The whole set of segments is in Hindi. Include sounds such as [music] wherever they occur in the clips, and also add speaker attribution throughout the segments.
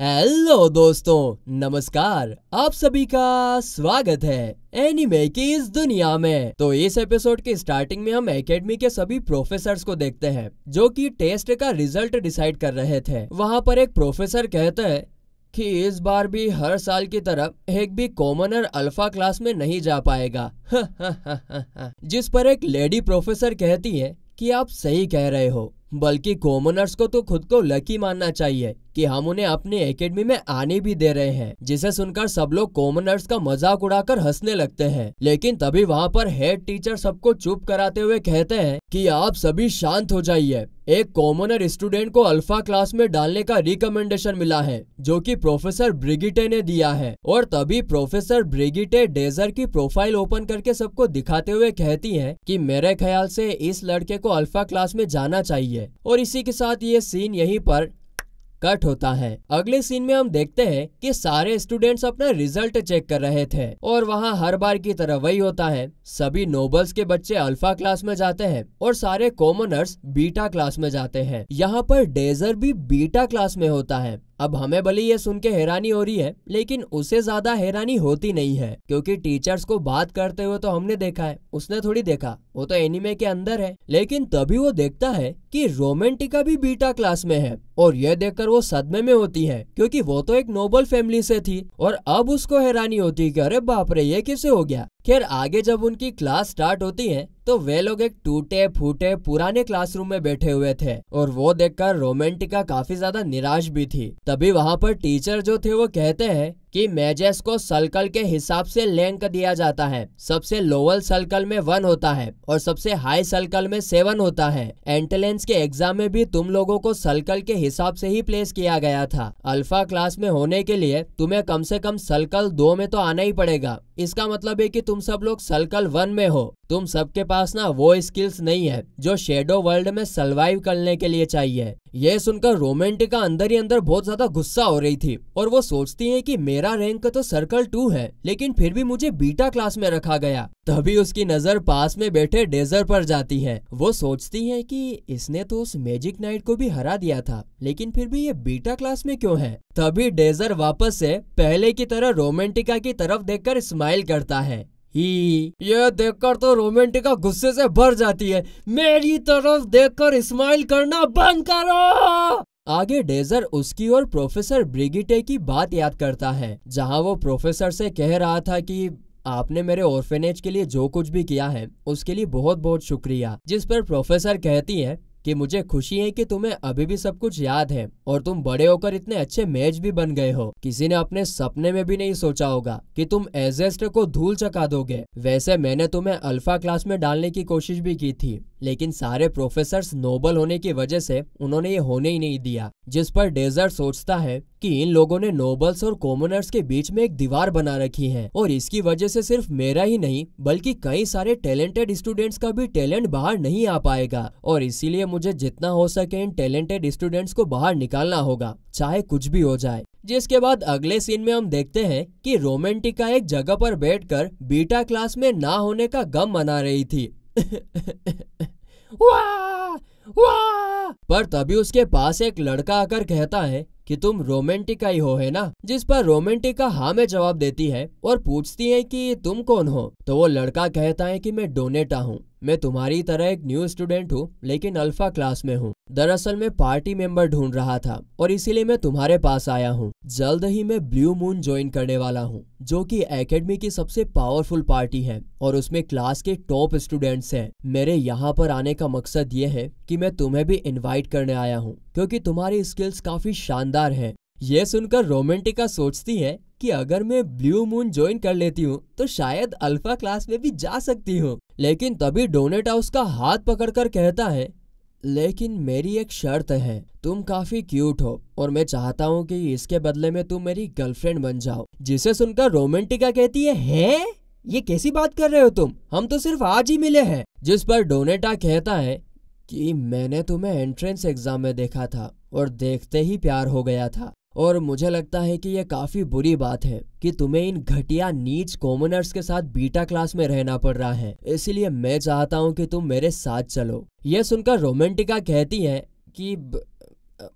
Speaker 1: हेलो दोस्तों नमस्कार आप सभी का स्वागत है एनिमे की इस दुनिया में तो इस एपिसोड के स्टार्टिंग में हम एकेडमी के सभी प्रोफेसर्स को देखते हैं जो कि टेस्ट का रिजल्ट डिसाइड कर रहे थे वहाँ पर एक प्रोफेसर कहते हैं कि इस बार भी हर साल की तरह एक भी कॉमनर अल्फा क्लास में नहीं जा पाएगा [laughs] जिस पर एक लेडी प्रोफेसर कहती है कि आप सही कह रहे हो बल्कि कॉमनर्स को तो खुद को लकी मानना चाहिए कि हम उन्हें अपनी एकेडमी में आने भी दे रहे हैं जिसे सुनकर सब लोग कॉमनर्स का मजाक उड़ाकर हंसने लगते हैं लेकिन तभी वहाँ पर हेड टीचर सबको चुप कराते हुए कहते हैं कि आप सभी शांत हो जाइए एक कॉमनर स्टूडेंट को अल्फा क्लास में डालने का रिकमेंडेशन मिला है जो कि प्रोफेसर ब्रिगिटे ने दिया है और तभी प्रोफेसर ब्रिगिटे डेजर की प्रोफाइल ओपन करके सबको दिखाते हुए कहती हैं कि मेरे ख्याल से इस लड़के को अल्फा क्लास में जाना चाहिए और इसी के साथ ये सीन यहीं पर कट होता है अगले सीन में हम देखते हैं कि सारे स्टूडेंट्स अपना रिजल्ट चेक कर रहे थे और वहाँ हर बार की तरह वही होता है सभी नोबल्स के बच्चे अल्फा क्लास में जाते हैं और सारे कॉमनर्स बीटा क्लास में जाते हैं यहाँ पर डेजर भी बीटा क्लास में होता है अब हमें भले ये सुन के हैरानी हो रही है लेकिन उसे ज्यादा हैरानी होती नहीं है क्योंकि टीचर्स को बात करते हुए तो हमने देखा है उसने थोड़ी देखा वो तो एनिमे के अंदर है लेकिन तभी वो देखता है कि रोमेंटिका भी बीटा क्लास में है और यह देखकर वो सदमे में होती है क्योंकि वो तो एक नोबल फैमिली से थी और अब उसको हैरानी होती है कि अरे बाप रे ये कैसे हो गया खैर आगे जब उनकी क्लास स्टार्ट होती है तो वे लोग एक टूटे फूटे पुराने क्लासरूम में बैठे हुए थे और वो देखकर रोमेंटिका काफी ज्यादा निराश भी थी तभी वहाँ पर टीचर जो थे वो कहते हैं कि मेजेस को सर्कल के हिसाब से लेंक दिया जाता है सबसे लोअर सर्कल में वन होता है और सबसे हाई सर्कल में सेवन होता है एंटेलेंस के एग्जाम में भी तुम लोगों को सर्कल के हिसाब से ही प्लेस किया गया था अल्फा क्लास में होने के लिए तुम्हें कम से कम सर्कल दो में तो आना ही पड़ेगा इसका मतलब है कि तुम सब लोग सर्कल वन में हो तुम सबके पास ना वो स्किल्स नहीं है जो शेडो वर्ल्ड में सर्वाइव करने के लिए चाहिए यह सुनकर रोमेंटिका अंदर ही अंदर बहुत ज्यादा गुस्सा हो रही थी और वो सोचती है कि मेरा रैंक तो सर्कल टू है लेकिन फिर भी मुझे बीटा क्लास में रखा गया तभी उसकी नजर पास में बैठे डेजर पर जाती है वो सोचती है कि इसने तो उस मैजिक नाइट को भी हरा दिया था लेकिन फिर भी ये बीटा क्लास में क्यों है तभी डेजर वापस से पहले की तरह रोमेंटिका की तरफ देखकर स्माइल करता है ही यह देखकर तो रोमांटिका गुस्से से भर जाती है मेरी तरफ देखकर स्माइल करना बंद करो आगे डेजर उसकी और प्रोफेसर ब्रिगिटे की बात याद करता है जहाँ वो प्रोफेसर से कह रहा था कि आपने मेरे ऑर्फेनेज के लिए जो कुछ भी किया है उसके लिए बहुत बहुत शुक्रिया जिस पर प्रोफेसर कहती है कि मुझे खुशी है कि तुम्हें अभी भी सब कुछ याद है और तुम बड़े होकर इतने अच्छे मैच भी बन गए हो किसी ने अपने सपने में भी नहीं सोचा होगा कि तुम एजेस्ट को धूल चका दोगे वैसे मैंने तुम्हें अल्फा क्लास में डालने की कोशिश भी की थी लेकिन सारे प्रोफेसर नोबल होने की वजह से उन्होंने ये होने ही नहीं दिया जिस पर डेजर सोचता है कि इन लोगों ने नोबल्स और कॉमनर्स के बीच में एक दीवार बना रखी है और इसकी वजह से सिर्फ मेरा ही नहीं बल्कि कई सारे टैलेंटेड स्टूडेंट्स का भी टैलेंट बाहर नहीं आ पाएगा और इसीलिए मुझे जितना हो सके इन टैलेंटेड स्टूडेंट्स को बाहर निकालना होगा चाहे कुछ भी हो जाए जिसके बाद अगले सीन में हम देखते हैं कि रोमेंटिका एक जगह पर बैठकर बीटा क्लास में ना होने का गम मना रही थी वाह वाह पर तभी उसके पास एक लड़का आकर कहता है कि तुम रोमेंटिका ही हो है ना जिस पर रोमेंटिका हाँ में जवाब देती है और पूछती है कि तुम कौन हो तो वो लड़का कहता है कि मैं डोनेटा हूँ मैं तुम्हारी तरह एक न्यू स्टूडेंट हूँ लेकिन अल्फा क्लास में हूँ दरअसल मैं पार्टी मेंबर ढूंढ रहा था और इसीलिए मैं तुम्हारे पास आया हूँ जल्द ही मैं ब्लू मून ज्वाइन करने वाला हूँ जो कि एकेडमी की सबसे पावरफुल पार्टी है और उसमें क्लास के टॉप स्टूडेंट्स हैं मेरे यहाँ पर आने का मकसद ये है कि मैं तुम्हें भी इनवाइट करने आया हूँ क्योंकि तुम्हारी स्किल्स काफी शानदार है ये सुनकर रोमेंटिका सोचती है कि अगर मैं ब्लू मून ज्वाइन कर लेती हूँ तो शायद अल्फा क्लास में भी जा सकती हूँ लेकिन तभी डोनेटा उसका हाथ पकड़कर कहता है लेकिन मेरी एक शर्त है तुम काफी क्यूट हो और मैं चाहता हूँ कि इसके बदले में तुम मेरी गर्लफ्रेंड बन जाओ जिसे सुनकर रोमेंटिका कहती है, है? ये कैसी बात कर रहे हो तुम हम तो सिर्फ आज ही मिले हैं जिस पर डोनेटा कहता है कि मैंने तुम्हें एंट्रेंस एग्जाम में देखा था और देखते ही प्यार हो गया था और मुझे लगता है कि यह काफ़ी बुरी बात है कि तुम्हें इन घटिया नीच कॉमनर्स के साथ बीटा क्लास में रहना पड़ रहा है इसलिए मैं चाहता हूँ कि तुम मेरे साथ चलो यह सुनकर रोमेंटिका कहती है कि ब...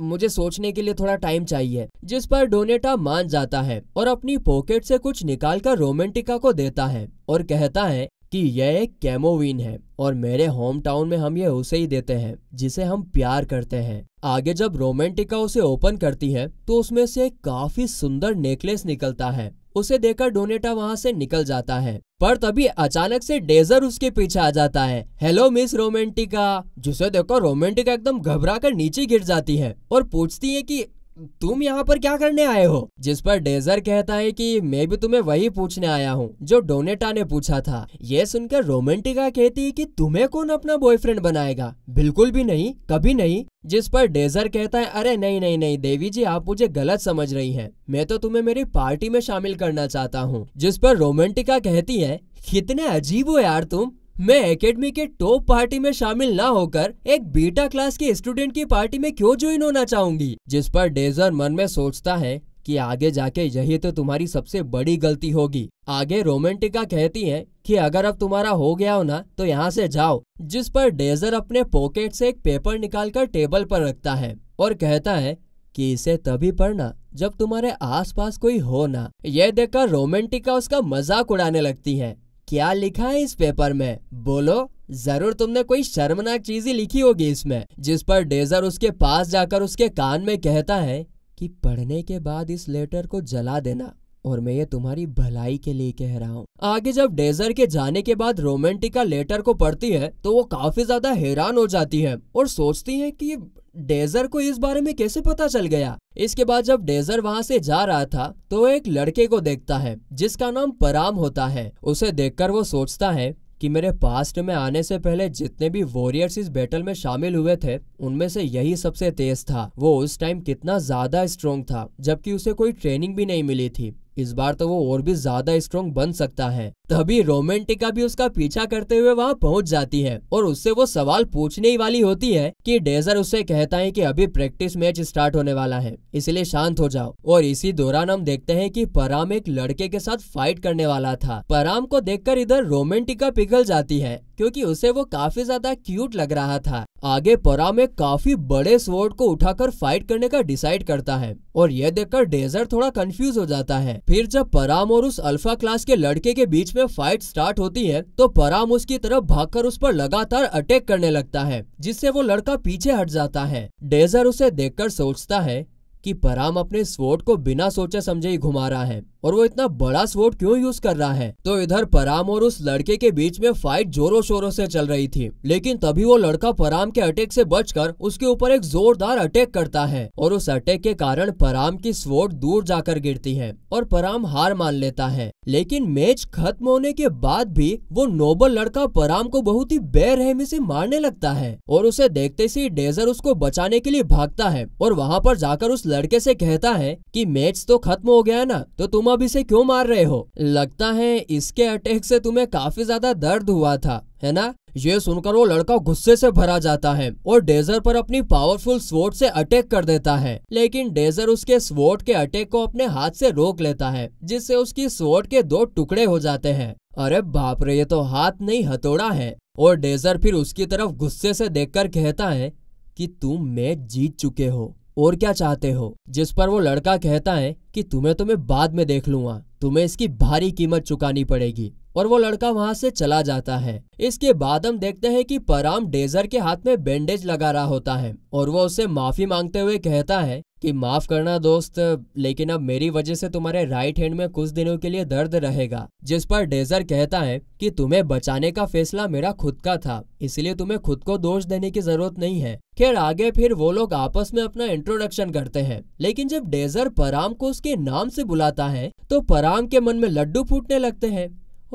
Speaker 1: मुझे सोचने के लिए थोड़ा टाइम चाहिए जिस पर डोनेटा मान जाता है और अपनी पॉकेट से कुछ निकाल कर रोमेंटिका को देता है और कहता है कि यह एक कैमोविन है और मेरे होम टाउन में हम ये उसे ही देते हैं जिसे हम प्यार करते हैं आगे जब रोमांटिका उसे ओपन करती है तो उसमें से काफी सुंदर नेकलेस निकलता है उसे देखकर डोनेटा वहाँ से निकल जाता है पर तभी अचानक से डेजर उसके पीछे आ जाता है हेलो मिस रोमेंटिका जिसे देखकर रोमेंटिका एकदम घबरा कर नीचे गिर जाती है और पूछती है कि तुम यहाँ पर क्या करने आए हो जिस पर डेजर कहता है कि मैं भी तुम्हें वही पूछने आया हूँ जो डोनेटा ने पूछा था ये सुनकर रोमेंटिका कहती है कि तुम्हें कौन अपना बॉयफ्रेंड बनाएगा बिल्कुल भी नहीं कभी नहीं जिस पर डेजर कहता है अरे नहीं नहीं नहीं देवी जी आप मुझे गलत समझ रही हैं मैं तो तुम्हें मेरी पार्टी में शामिल करना चाहता हूँ जिस पर रोमेंटिका कहती है कितने अजीब हो यार तुम मैं एकेडमी के टॉप पार्टी में शामिल ना होकर एक बीटा क्लास के स्टूडेंट की पार्टी में क्यों ज्वाइन होना चाहूंगी जिस पर डेजर मन में सोचता है कि आगे जाके यही तो तुम्हारी सबसे बड़ी गलती होगी आगे रोमेंटिका कहती है कि अगर अब तुम्हारा हो गया हो ना तो यहाँ से जाओ जिस पर डेजर अपने पॉकेट से एक पेपर निकालकर टेबल पर रखता है और कहता है कि इसे तभी पढ़ना जब तुम्हारे आसपास कोई हो ना यह देखकर रोमेंटिका उसका मजाक उड़ाने लगती है क्या लिखा है इस पेपर में बोलो जरूर तुमने कोई शर्मनाक चीज ही लिखी होगी इसमें जिस पर डेजर उसके पास जाकर उसके कान में कहता है कि पढ़ने के बाद इस लेटर को जला देना और मैं ये तुम्हारी भलाई के लिए कह रहा हूँ आगे जब डेजर के जाने के बाद रोमांटिका लेटर को पढ़ती है तो वो काफी ज्यादा हैरान हो जाती है और सोचती है कि डेजर को इस बारे में कैसे पता चल गया इसके बाद जब डेजर वहाँ से जा रहा था तो एक लड़के को देखता है जिसका नाम पराम होता है उसे देखकर वो सोचता है कि मेरे पास्ट में आने से पहले जितने भी वॉरियर्स इस बैटल में शामिल हुए थे उनमें से यही सबसे तेज था वो उस टाइम कितना ज्यादा स्ट्रोंग था जबकि उसे कोई ट्रेनिंग भी नहीं मिली थी इस बार तो वो और भी ज्यादा स्ट्रॉन्ग बन सकता है तभी रोमेंटिका भी उसका पीछा करते हुए वहाँ पहुँच जाती है और उससे वो सवाल पूछने ही वाली होती है कि डेजर उससे कहता है कि अभी प्रैक्टिस मैच स्टार्ट होने वाला है इसलिए शांत हो जाओ और इसी दौरान हम देखते हैं कि पराम एक लड़के के साथ फाइट करने वाला था पराम को देखकर इधर रोमेंटिका पिघल जाती है क्योंकि उसे वो काफी ज्यादा क्यूट लग रहा था आगे परा में काफी बड़े स्वॉर्ड को उठाकर फाइट करने का डिसाइड करता है और यह देखकर डेजर थोड़ा कंफ्यूज हो जाता है फिर जब पराम और उस अल्फा क्लास के लड़के के बीच में फाइट स्टार्ट होती है तो पराम उसकी तरफ भागकर उस पर लगातार अटैक करने लगता है जिससे वो लड़का पीछे हट जाता है डेजर उसे देखकर सोचता है कि पराम अपने स्वॉर्ड को बिना सोचे समझे ही घुमा रहा है और वो इतना बड़ा स्वोट क्यों यूज कर रहा है तो इधर पराम और उस लड़के के बीच में फाइट जोरों शोरों से चल रही थी लेकिन तभी वो लड़का पराम के अटैक से बचकर उसके ऊपर एक जोरदार अटैक करता है और उस अटैक के कारण पराम की स्वोट दूर जाकर गिरती है और पराम हार मान लेता है लेकिन मैच खत्म होने के बाद भी वो नोबल लड़का पराम को बहुत ही बेरहमी से मारने लगता है और उसे देखते से डेजर उसको बचाने के लिए भागता है और वहाँ पर जाकर उस लड़के से कहता है की मैच तो खत्म हो गया ना तो तुम अब इसे क्यों मार रहे हो लगता है इसके अटैक से तुम्हें काफी ज्यादा दर्द हुआ था है ना ये सुनकर वो लड़का गुस्से से भरा जाता है और डेजर पर अपनी पावरफुल स्वोट से अटैक कर देता है लेकिन डेजर उसके स्वोट के अटैक को अपने हाथ से रोक लेता है जिससे उसकी स्वोट के दो टुकड़े हो जाते हैं अरे बाप रे ये तो हाथ नहीं हथौड़ा है और डेजर फिर उसकी तरफ गुस्से से देखकर कहता है कि तुम मैच जीत चुके हो और क्या चाहते हो जिस पर वो लड़का कहता है कि तुम्हें तो मैं बाद में देख लूंगा तुम्हें इसकी भारी कीमत चुकानी पड़ेगी और वो लड़का वहाँ से चला जाता है इसके बाद हम देखते हैं कि पराम डेजर के हाथ में बैंडेज लगा रहा होता है और वो उसे माफी मांगते हुए कहता है कि माफ करना दोस्त लेकिन अब मेरी वजह से तुम्हारे राइट हैंड में कुछ दिनों के लिए दर्द रहेगा जिस पर डेजर कहता है कि तुम्हें बचाने का फैसला मेरा खुद का था इसलिए तुम्हें खुद को दोष देने की जरूरत नहीं है खैर आगे फिर वो लोग आपस में अपना इंट्रोडक्शन करते हैं लेकिन जब डेजर पराम को उसके नाम से बुलाता है तो पराम के मन में लड्डू फूटने लगते हैं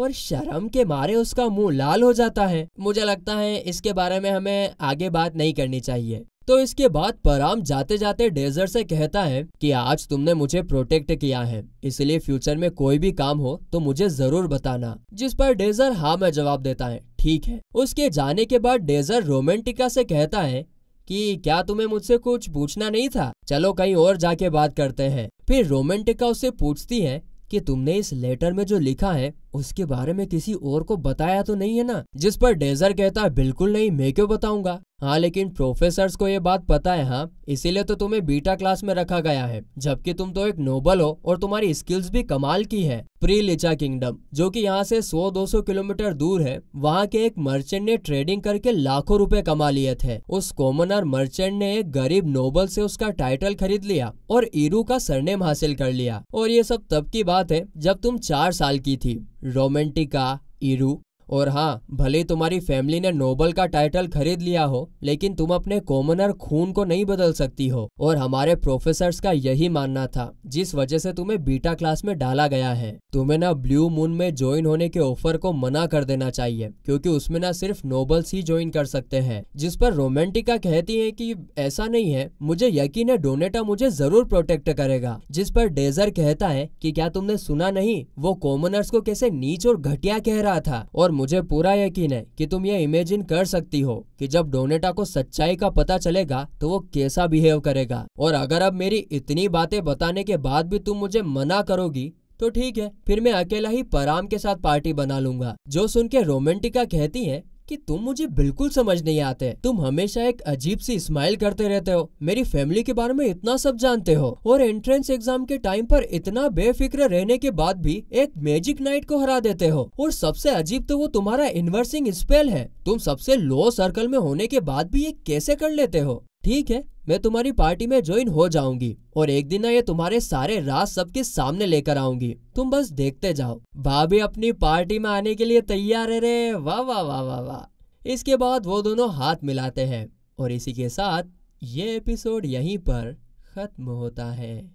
Speaker 1: और शर्म के मारे उसका मुंह लाल हो जाता है मुझे लगता है इसके बारे में हमें आगे बात नहीं करनी चाहिए तो इसके बाद पराम जाते जाते डेजर से कहता है कि आज तुमने मुझे प्रोटेक्ट किया है इसलिए फ्यूचर में कोई भी काम हो तो मुझे जरूर बताना जिस पर डेजर हाँ में जवाब देता है ठीक है उसके जाने के बाद डेजर रोमेंटिका से कहता है कि क्या तुम्हें मुझसे कुछ पूछना नहीं था चलो कहीं और जाके बात करते हैं फिर रोमेंटिका उससे पूछती है कि तुमने इस लेटर में जो लिखा है उसके बारे में किसी और को बताया तो नहीं है ना जिस पर डेजर कहता है बिल्कुल नहीं मैं क्यों बताऊंगा हाँ लेकिन प्रोफेसर्स को ये बात पता है हाँ इसीलिए तो तुम्हें बीटा क्लास में रखा गया है जबकि तुम तो एक नोबल हो और तुम्हारी स्किल्स भी कमाल की है प्री लिचा किंगडम जो कि यहाँ से 100-200 किलोमीटर दूर है वहाँ के एक मर्चेंट ने ट्रेडिंग करके लाखों रुपए कमा लिए थे उस कॉमनर मर्चेंट ने एक गरीब नोबल से उसका टाइटल खरीद लिया और ईरू का सरनेम हासिल कर लिया और ये सब तब की बात है जब तुम चार साल की थी रोमेंटिका इरू और हाँ भले तुम्हारी फैमिली ने नोबल का टाइटल खरीद लिया हो लेकिन तुम अपने कॉमनर खून को नहीं बदल सकती हो और हमारे प्रोफेसर्स का यही मानना था जिस वजह से तुम्हें बीटा क्लास में डाला गया है तुम्हें ना ब्लू मून में ज्वाइन होने के ऑफर को मना कर देना चाहिए क्योंकि उसमें ना सिर्फ नोबल्स ही ज्वाइन कर सकते हैं जिस पर रोमेंटिका कहती है की ऐसा नहीं है मुझे यकीन है डोनेटा मुझे जरूर प्रोटेक्ट करेगा जिस पर डेजर कहता है की क्या तुमने सुना नहीं वो कॉमनर्स को कैसे नीच और घटिया कह रहा था और मुझे पूरा यकीन है कि तुम ये इमेजिन कर सकती हो कि जब डोनेटा को सच्चाई का पता चलेगा तो वो कैसा बिहेव करेगा और अगर अब मेरी इतनी बातें बताने के बाद भी तुम मुझे मना करोगी तो ठीक है फिर मैं अकेला ही पराम के साथ पार्टी बना लूंगा जो सुन के रोमेंटिका कहती है कि तुम मुझे बिल्कुल समझ नहीं आते तुम हमेशा एक अजीब सी स्माइल करते रहते हो मेरी फैमिली के बारे में इतना सब जानते हो और एंट्रेंस एग्जाम के टाइम पर इतना बेफिक्र रहने के बाद भी एक मैजिक नाइट को हरा देते हो और सबसे अजीब तो वो तुम्हारा इन्वर्सिंग स्पेल है तुम सबसे लो सर्कल में होने के बाद भी ये कैसे कर लेते हो ठीक है मैं तुम्हारी पार्टी में ज्वाइन हो जाऊंगी और एक दिन ना ये तुम्हारे सारे राज सबके सामने लेकर आऊंगी तुम बस देखते जाओ भाभी अपनी पार्टी में आने के लिए तैयार है रे वाह वाह वाह वाह वाह इसके बाद वो दोनों हाथ मिलाते हैं और इसी के साथ ये एपिसोड यहीं पर खत्म होता है